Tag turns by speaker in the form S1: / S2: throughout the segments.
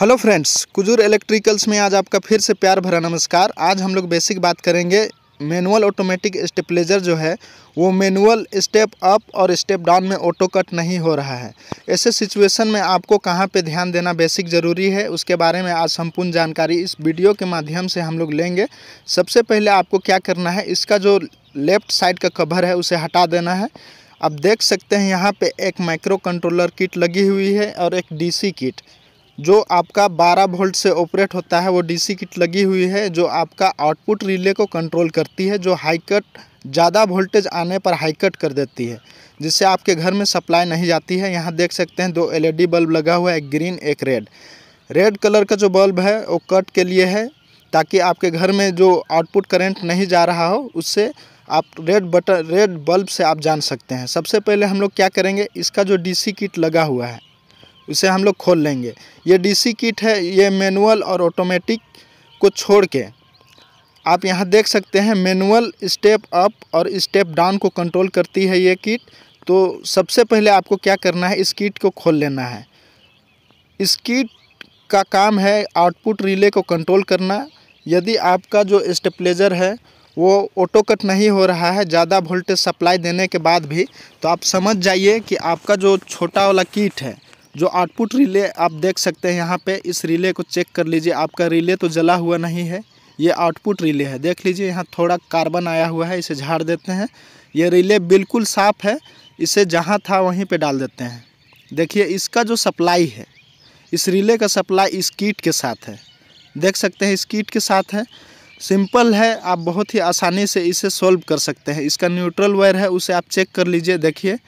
S1: hello friends Kujur electricals में आज आपका फिर से प्यार भरा नमस्कार आज हम लोग बेसिक बात करेंगे मैनुअल ऑटोमेटिक स्टेपलेजर जो है वो मैनुअल स्टेप अप और स्टेप डाउन में ऑटो कट नहीं हो रहा है ऐसे सिचुएशन में आपको कहाँ पे ध्यान देना बेसिक ज़रूरी है उसके बारे में आज संपूर्ण जानकारी इस वीडियो के माध्यम से हम लोग लेंगे सबसे पहले आपको क्या करना है इसका जो लेफ़्ट साइड का कवर है उसे हटा देना है आप देख सकते हैं यहाँ पे एक माइक्रो कंट्रोलर किट लगी हुई है और एक डीसी किट जो आपका 12 वोल्ट से ऑपरेट होता है वो डीसी किट लगी हुई है जो आपका आउटपुट रिले को कंट्रोल करती है जो हाई कट ज़्यादा वोल्टेज आने पर हाई कट कर देती है जिससे आपके घर में सप्लाई नहीं जाती है यहाँ देख सकते हैं दो एलईडी बल्ब लगा हुआ है एक ग्रीन एक रेड रेड कलर का जो बल्ब है वो कट के लिए है ताकि आपके घर में जो आउटपुट करेंट नहीं जा रहा हो उससे आप रेड बटन रेड बल्ब से आप जान सकते हैं सबसे पहले हम लोग क्या करेंगे इसका जो डीसी किट लगा हुआ है उसे हम लोग खोल लेंगे ये डीसी किट है ये मैनुअल और ऑटोमेटिक को छोड़ के आप यहाँ देख सकते हैं मैनुअल स्टेप अप और स्टेप डाउन को कंट्रोल करती है ये किट तो सबसे पहले आपको क्या करना है इस किट को खोल लेना है इस किट का काम है आउटपुट रिले को कंट्रोल करना यदि आपका जो स्टेपलेजर है वो ऑटो कट नहीं हो रहा है ज़्यादा वोल्टेज सप्लाई देने के बाद भी तो आप समझ जाइए कि आपका जो छोटा वाला किट है जो आउटपुट रिले आप देख सकते हैं यहाँ पे इस रिले को चेक कर लीजिए आपका रिले तो जला हुआ नहीं है ये आउटपुट रिले है देख लीजिए यहाँ थोड़ा कार्बन आया हुआ है इसे झाड़ देते हैं ये रिले बिल्कुल साफ़ है इसे जहाँ था वहीं पे डाल देते हैं देखिए इसका जो सप्लाई है इस रिले का सप्लाई इस किट के साथ है देख सकते हैं इस किट के साथ है सिंपल है आप बहुत ही आसानी से इसे सॉल्व कर सकते हैं इसका न्यूट्रल वायर है उसे आप चेक कर लीजिए देखिए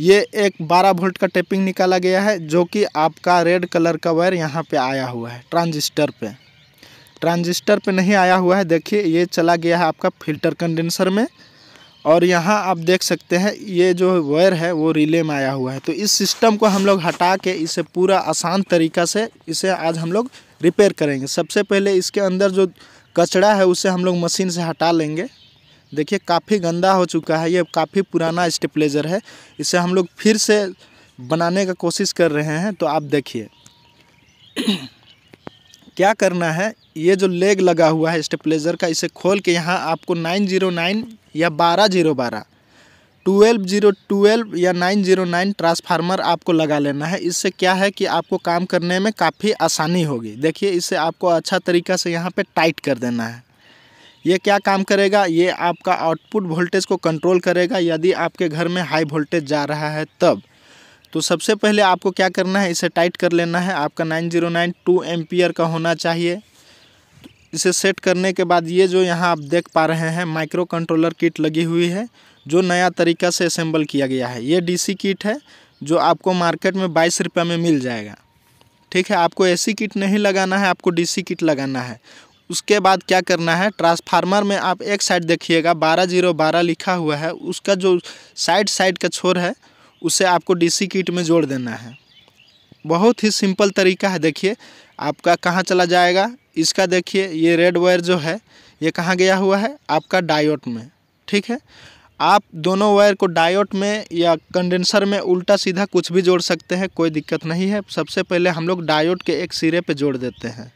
S1: ये एक 12 वोल्ट का टेपिंग निकाला गया है जो कि आपका रेड कलर का वायर यहाँ पे आया हुआ है ट्रांजिस्टर पे ट्रांजिस्टर पे नहीं आया हुआ है देखिए ये चला गया है आपका फिल्टर कंडेंसर में और यहाँ आप देख सकते हैं ये जो वायर है वो रिले में आया हुआ है तो इस सिस्टम को हम लोग हटा के इसे पूरा आसान तरीका से इसे आज हम लोग रिपेयर करेंगे सबसे पहले इसके अंदर जो कचड़ा है उसे हम लोग मशीन से हटा लेंगे देखिए काफ़ी गंदा हो चुका है ये काफ़ी पुराना स्टेपलेजर है इसे हम लोग फिर से बनाने का कोशिश कर रहे हैं तो आप देखिए क्या करना है ये जो लेग लगा हुआ है स्टेपलेजर का इसे खोल के यहाँ आपको नाइन जीरो नाइन या बारह जीरो बारह ट्वेल्व जीरो ट्वेल्व या नाइन जीरो नाइन ट्रांसफार्मर आपको लगा लेना है इससे क्या है कि आपको काम करने में काफ़ी आसानी होगी देखिए इसे आपको अच्छा तरीका से यहाँ पे टाइट कर देना है ये क्या काम करेगा ये आपका आउटपुट वोल्टेज को कंट्रोल करेगा यदि आपके घर में हाई वोल्टेज जा रहा है तब तो सबसे पहले आपको क्या करना है इसे टाइट कर लेना है आपका nine zero nine two ampere का होना चाहिए इसे सेट करने के बाद ये जो यहाँ आप देख पा रहे हैं माइक्रो कंट्रोलर किट लगी हुई है जो नया तरीका से असेंबल किया गया है ये डीसी किट है जो आपको मार्केट में बाईस रुपये में मिल जाएगा ठीक है आपको ए किट नहीं लगाना है आपको डी किट लगाना है उसके बाद क्या करना है ट्रांसफार्मर में आप एक साइड देखिएगा बारह जीरो बारह लिखा हुआ है उसका जो साइड साइड का छोर है उसे आपको डीसी किट में जोड़ देना है बहुत ही सिंपल तरीका है देखिए आपका कहाँ चला जाएगा इसका देखिए ये रेड वायर जो है ये कहाँ गया हुआ है आपका डायोट में ठीक है आप दोनों वायर को डायोट में या कंडेंसर में उल्टा सीधा कुछ भी जोड़ सकते हैं कोई दिक्कत नहीं है सबसे पहले हम लोग डायोट के एक सिरे पे जोड़ देते हैं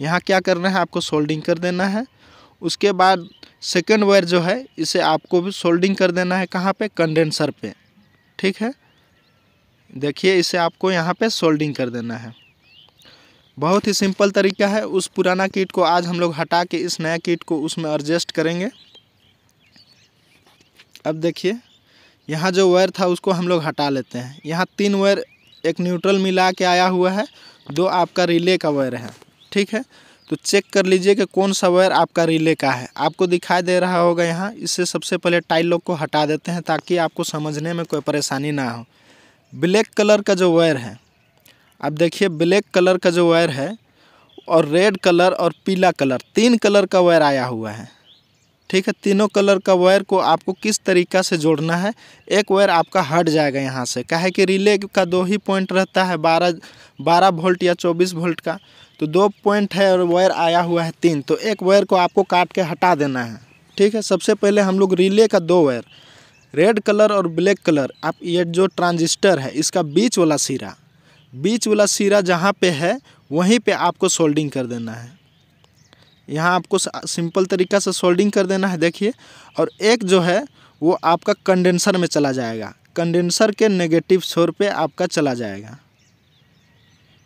S1: यहाँ क्या करना है आपको सोल्डिंग कर देना है उसके बाद सेकेंड वायर जो है इसे आपको भी सोल्डिंग कर देना है कहाँ पे कंडेंसर पे ठीक है देखिए इसे आपको यहाँ पे सोल्डिंग कर देना है बहुत ही सिंपल तरीका है उस पुराना किट को आज हम लोग हटा के इस नया किट को उसमें एडजस्ट करेंगे अब देखिए यहाँ जो वायर था उसको हम लोग हटा लेते हैं यहाँ तीन वायर एक न्यूट्रल मिला के आया हुआ है दो आपका रिले का वायर है ठीक है तो चेक कर लीजिए कि कौन सा वायर आपका रिले का है आपको दिखाई दे रहा होगा यहाँ इससे सबसे पहले टाइल लोग को हटा देते हैं ताकि आपको समझने में कोई परेशानी ना हो ब्लैक कलर का जो वायर है आप देखिए ब्लैक कलर का जो वायर है और रेड कलर और पीला कलर तीन कलर का वायर आया हुआ है ठीक है तीनों कलर का वायर को आपको किस तरीका से जोड़ना है एक वायर आपका हट जाएगा यहाँ से काहे कि रिले का दो ही पॉइंट रहता है बारह बारह वोल्ट या चौबीस वोल्ट का तो दो पॉइंट है और वायर आया हुआ है तीन तो एक वायर को आपको काट के हटा देना है ठीक है सबसे पहले हम लोग रिले का दो वायर रेड कलर और ब्लैक कलर आप ये जो ट्रांजिस्टर है इसका बीच वाला सिरा बीच वाला सिरा जहाँ पे है वहीं पे आपको सोल्डिंग कर देना है यहाँ आपको सिंपल तरीका से सोल्डिंग कर देना है देखिए और एक जो है वो आपका कंडेंसर में चला जाएगा कंडेंसर के नेगेटिव छोर पे आपका चला जाएगा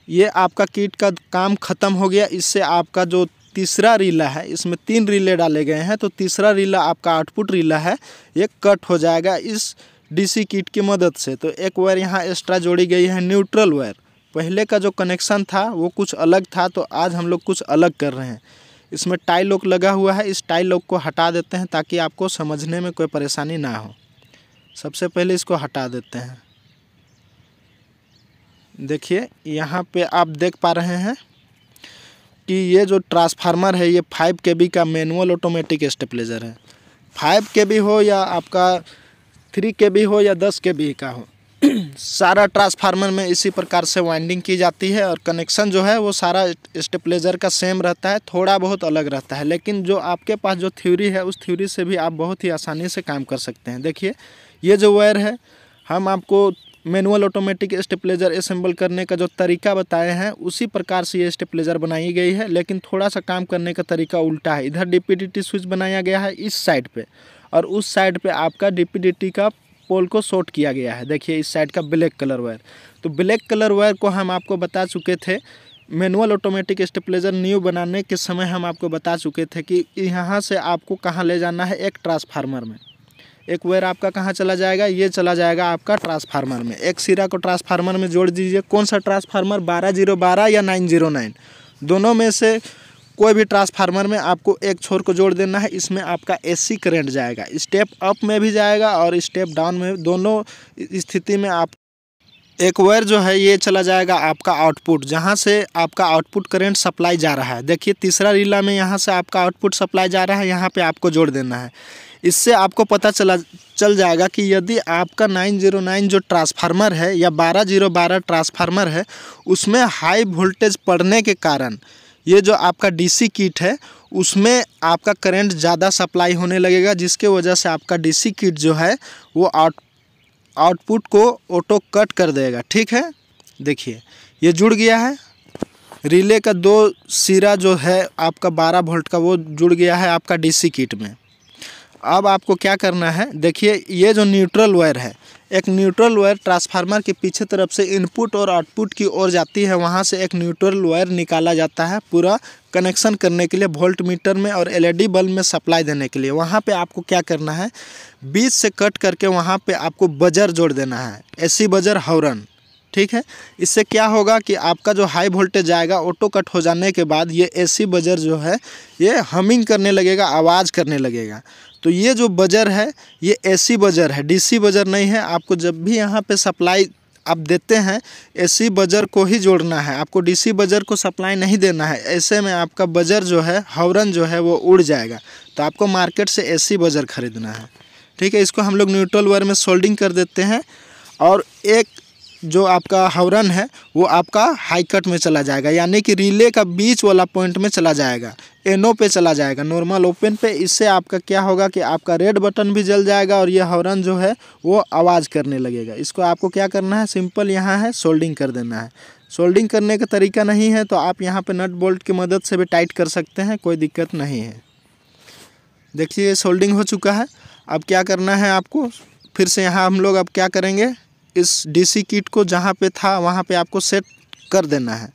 S1: ये आपका किट का काम ख़त्म हो गया इससे आपका जो तीसरा रीला है इसमें तीन रीले डाले गए हैं तो तीसरा रीला आपका आउटपुट रीला है ये कट हो जाएगा इस डीसी किट की मदद से तो एक वायर यहाँ एक्स्ट्रा जोड़ी गई है न्यूट्रल वायर पहले का जो कनेक्शन था वो कुछ अलग था तो आज हम लोग कुछ अलग कर रहे हैं इसमें टाई लॉक लगा हुआ है इस टाई लॉक को हटा देते हैं ताकि आपको समझने में कोई परेशानी ना हो सबसे पहले इसको हटा देते हैं देखिए यहाँ पे आप देख पा रहे हैं कि ये जो ट्रांसफार्मर है ये फाइव के बी का मैनुअल ऑटोमेटिक स्टेपलेजर है फाइव के बी हो या आपका थ्री के बी हो या दस के बी का हो सारा ट्रांसफार्मर में इसी प्रकार से वाइंडिंग की जाती है और कनेक्शन जो है वो सारा स्टेपलेजर का सेम रहता है थोड़ा बहुत अलग रहता है लेकिन जो आपके पास जो थ्योरी है उस थ्योरी से भी आप बहुत ही आसानी से काम कर सकते हैं देखिए ये जो वायर है हम आपको मैनुअल ऑटोमेटिक स्टेपलेजर असेंबल करने का जो तरीका बताए हैं उसी प्रकार से ये स्टेपलेजर बनाई गई है लेकिन थोड़ा सा काम करने का तरीका उल्टा है इधर डी स्विच बनाया गया है इस साइड पर और उस साइड पर आपका डी का पोल को शॉर्ट किया गया है देखिए इस साइड का ब्लैक कलर वायर तो ब्लैक कलर वायर को हम आपको बता चुके थे मैनुअल ऑटोमेटिक स्टेपलेजर न्यू बनाने के समय हम आपको बता चुके थे कि यहाँ से आपको कहाँ ले जाना है एक ट्रांसफार्मर में एक वायर आपका कहाँ चला जाएगा ये चला जाएगा आपका ट्रांसफार्मर में एक सिरा को ट्रांसफार्मर में जोड़ दीजिए कौन सा ट्रांसफार्मर बारह जीरो बारह या नाइन जीरो नाइन दोनों में से कोई भी ट्रांसफार्मर में आपको एक छोर को जोड़ देना है इसमें आपका एसी करंट जाएगा स्टेप अप में भी जाएगा और स्टेप डाउन में दोनों स्थिति में आप एक वायर जो है ये चला जाएगा आपका आउटपुट जहाँ से आपका आउटपुट करंट सप्लाई जा रहा है देखिए तीसरा रीला में यहाँ से आपका आउटपुट सप्लाई जा रहा है यहाँ पे आपको जोड़ देना है इससे आपको पता चला चल जाएगा कि यदि आपका 909 जो ट्रांसफार्मर है या 1212 ट्रांसफार्मर है उसमें हाई वोल्टेज पड़ने के कारण ये जो आपका डीसी किट है उसमें आपका करंट ज़्यादा सप्लाई होने लगेगा जिसके वजह से आपका डीसी किट जो है वो आउट आउटपुट को ऑटो कट कर देगा ठीक है देखिए ये जुड़ गया है रिले का दो सिरा जो है आपका बारह वोल्ट का वो जुड़ गया है आपका डी किट में अब आपको क्या करना है देखिए ये जो न्यूट्रल वायर है एक न्यूट्रल वायर ट्रांसफार्मर के पीछे तरफ से इनपुट और आउटपुट की ओर जाती है वहाँ से एक न्यूट्रल वायर निकाला जाता है पूरा कनेक्शन करने के लिए वोल्ट मीटर में और एलईडी बल्ब में सप्लाई देने के लिए वहाँ पे आपको क्या करना है बीच से कट करके वहाँ पे आपको बजर जोड़ देना है एसी बजर हॉरन ठीक है इससे क्या होगा कि आपका जो हाई वोल्टेज आएगा ऑटो कट हो जाने के बाद ये ए बजर जो है ये हमिंग करने लगेगा आवाज़ करने लगेगा तो ये जो बजर है ये एसी बजर है डीसी बजर नहीं है आपको जब भी यहाँ पे सप्लाई आप देते हैं एसी बजर को ही जोड़ना है आपको डीसी बजर को सप्लाई नहीं देना है ऐसे में आपका बजर जो है हवरन जो है वो उड़ जाएगा तो आपको मार्केट से एसी बजर ख़रीदना है ठीक है इसको हम लोग न्यूट्रल वायर में सोल्डिंग कर देते हैं और एक जो आपका हवरन है वो आपका हाई कट में चला जाएगा यानी कि रिले का बीच वाला पॉइंट में चला जाएगा एनो पे चला जाएगा नॉर्मल ओपन पे इससे आपका क्या होगा कि आपका रेड बटन भी जल जाएगा और ये हवरन जो है वो आवाज़ करने लगेगा इसको आपको क्या करना है सिंपल यहाँ है सोल्डिंग कर देना है सोल्डिंग करने का तरीका नहीं है तो आप यहाँ पर नट बोल्ट की मदद से भी टाइट कर सकते हैं कोई दिक्कत नहीं है देखिए सोल्डिंग हो चुका है अब क्या करना है आपको फिर से यहाँ हम लोग अब क्या करेंगे इस डीसी किट को जहाँ पे था वहाँ पे आपको सेट कर देना है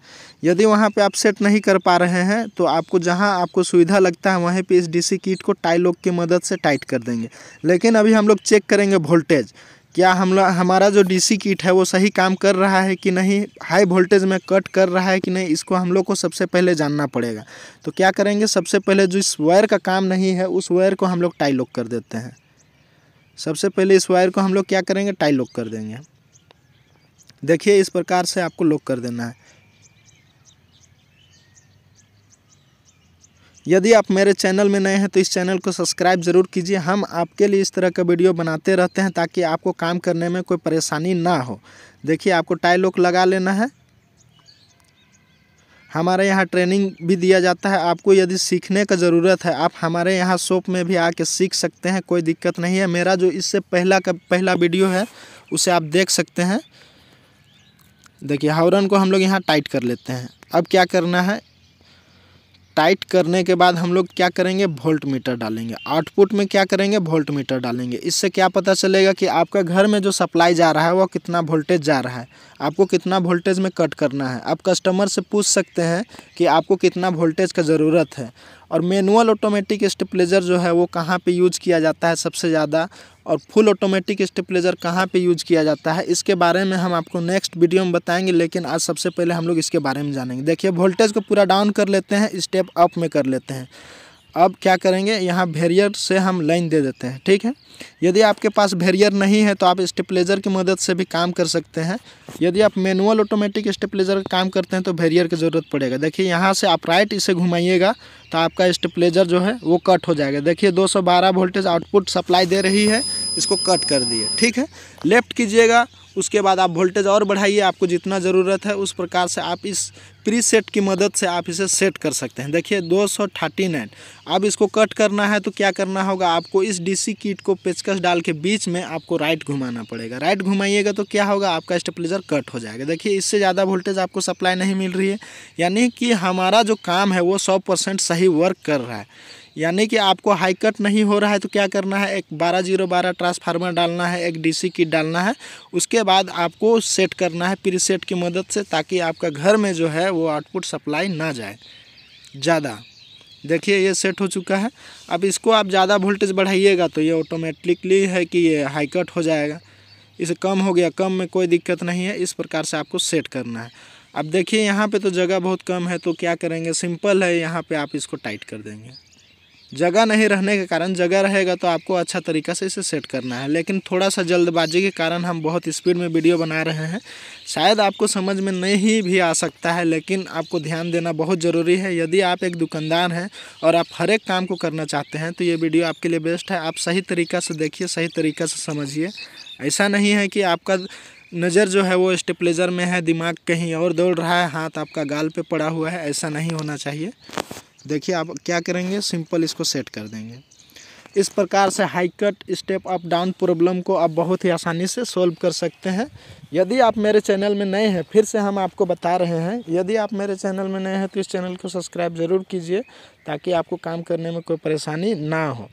S1: यदि वहाँ पे आप सेट नहीं कर पा रहे हैं तो आपको जहाँ आपको सुविधा लगता है वहीं पे इस डीसी किट को लॉक की मदद से टाइट कर देंगे लेकिन अभी हम लोग चेक करेंगे वोल्टेज क्या हम हमारा जो डीसी किट है वो सही काम कर रहा है कि नहीं हाई वोल्टेज में कट कर रहा है कि नहीं इसको हम लोग को सबसे पहले जानना पड़ेगा तो क्या करेंगे सबसे पहले जो इस वायर का काम नहीं है उस वायर को हम लोग लॉक कर देते हैं सबसे पहले इस वायर को हम लोग क्या करेंगे लॉक कर देंगे देखिए इस प्रकार से आपको लॉक कर देना है यदि आप मेरे चैनल में नए हैं तो इस चैनल को सब्सक्राइब ज़रूर कीजिए हम आपके लिए इस तरह का वीडियो बनाते रहते हैं ताकि आपको काम करने में कोई परेशानी ना हो देखिए आपको टाई लॉक लगा लेना है हमारे यहाँ ट्रेनिंग भी दिया जाता है आपको यदि सीखने का ज़रूरत है आप हमारे यहाँ शॉप में भी आके सीख सकते हैं कोई दिक्कत नहीं है मेरा जो इससे पहला का पहला वीडियो है उसे आप देख सकते हैं देखिए हावरन को हम लोग यहाँ टाइट कर लेते हैं अब क्या करना है टाइट करने के बाद हम लोग क्या करेंगे वोल्ट मीटर डालेंगे आउटपुट में क्या करेंगे वोल्ट मीटर डालेंगे इससे क्या पता चलेगा कि आपका घर में जो सप्लाई जा रहा है वह कितना वोल्टेज जा रहा है आपको कितना वोल्टेज में कट करना है आप कस्टमर से पूछ सकते हैं कि आपको कितना वोल्टेज का ज़रूरत है और मैनुअल ऑटोमेटिक स्टेपलेजर जो है वो कहाँ पे यूज किया जाता है सबसे ज़्यादा और फुल ऑटोमेटिक स्टेपलेजर कहाँ पे यूज किया जाता है इसके बारे में हम आपको नेक्स्ट वीडियो में बताएंगे लेकिन आज सबसे पहले हम लोग इसके बारे में जानेंगे देखिए वोल्टेज को पूरा डाउन कर लेते हैं स्टेप अप में कर लेते हैं अब क्या करेंगे यहाँ भेरियर से हम लाइन दे देते हैं ठीक है यदि आपके पास भेरियर नहीं है तो आप स्टेपलेजर की मदद से भी काम कर सकते हैं यदि आप मैनुअल ऑटोमेटिक स्टेपलेजर का काम करते हैं तो भेरियर की ज़रूरत पड़ेगा देखिए यहाँ से आप राइट इसे घुमाइएगा तो आपका स्टेपलेजर जो है वो कट हो जाएगा देखिए दो वोल्टेज आउटपुट सप्लाई दे रही है इसको कट कर दिए ठीक है लेफ्ट कीजिएगा उसके बाद आप वोल्टेज और बढ़ाइए आपको जितना ज़रूरत है उस प्रकार से आप इस प्री सेट की मदद से आप इसे सेट कर सकते हैं देखिए दो सौ थर्टी नाइन अब इसको कट करना है तो क्या करना होगा आपको इस डीसी किट को पेचकस डाल के बीच में आपको राइट घुमाना पड़ेगा राइट घुमाइएगा तो क्या होगा आपका स्टेपलेजर कट हो जाएगा देखिए इससे ज़्यादा वोल्टेज आपको सप्लाई नहीं मिल रही है यानी कि हमारा जो काम है वो सौ परसेंट सही वर्क कर रहा है यानी कि आपको हाई कट नहीं हो रहा है तो क्या करना है एक बारह जीरो बारह ट्रांसफार्मर डालना है एक डीसी किट डालना है उसके बाद आपको सेट करना है प्री सेट की मदद से ताकि आपका घर में जो है वो आउटपुट सप्लाई ना जाए ज़्यादा देखिए ये सेट हो चुका है अब इसको आप ज़्यादा वोल्टेज बढ़ाइएगा तो ये ऑटोमेटिकली है कि ये हाई कट हो जाएगा इसे कम हो गया कम में कोई दिक्कत नहीं है इस प्रकार से आपको सेट करना है अब देखिए यहाँ पे तो जगह बहुत कम है तो क्या करेंगे सिंपल है यहाँ पे आप इसको टाइट कर देंगे जगह नहीं रहने के कारण जगह रहेगा तो आपको अच्छा तरीका से इसे सेट करना है लेकिन थोड़ा सा जल्दबाजी के कारण हम बहुत स्पीड में वीडियो बना रहे हैं शायद आपको समझ में नहीं भी आ सकता है लेकिन आपको ध्यान देना बहुत ज़रूरी है यदि आप एक दुकानदार हैं और आप हर एक काम को करना चाहते हैं तो ये वीडियो आपके लिए बेस्ट है आप सही तरीका से देखिए सही तरीका से समझिए ऐसा नहीं है कि आपका नज़र जो है वो स्टेपलेजर में है दिमाग कहीं और दौड़ रहा है हाथ आपका गाल पे पड़ा हुआ है ऐसा नहीं होना चाहिए देखिए आप क्या करेंगे सिंपल इसको सेट कर देंगे इस प्रकार से high cut step up down problem को आप बहुत ही आसानी से सॉल्व कर सकते हैं यदि आप मेरे चैनल में नए हैं फिर से हम आपको बता रहे हैं यदि आप मेरे चैनल में नए हैं तो इस चैनल को सब्सक्राइब ज़रूर कीजिए ताकि आपको काम करने में कोई परेशानी ना हो